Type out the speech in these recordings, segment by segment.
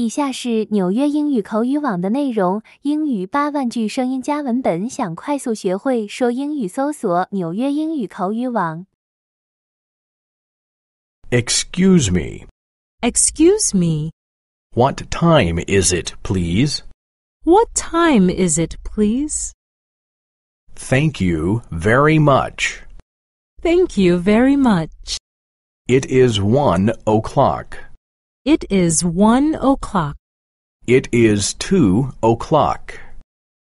以下是纽约英语口语网的内容：英语八万句声音加文本。想快速学会说英语，搜索纽约英语口语网。Excuse me. Excuse me. What time is it, please? What time is it, please? Thank you very much. Thank you very much. It is one o'clock. It is one o'clock. It is two o'clock.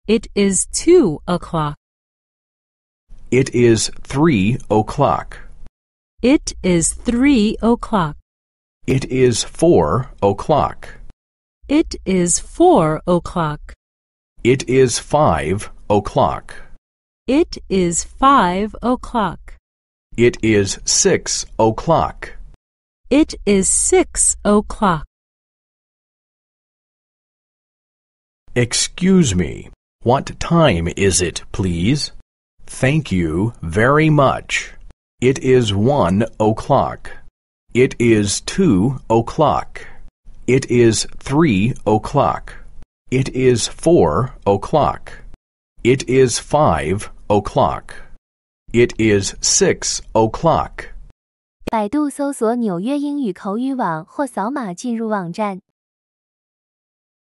It is two o'clock. It is three o'clock. It is three o'clock. It is four o'clock. It is four o'clock. It is five o'clock. It is five o'clock. It is six o'clock. It is six o'clock. Excuse me. What time is it, please? Thank you very much. It is one o'clock. It is two o'clock. It is three o'clock. It is four o'clock. It is five o'clock. It is six o'clock. 百度搜索“纽约英语口语网”或扫码进入网站。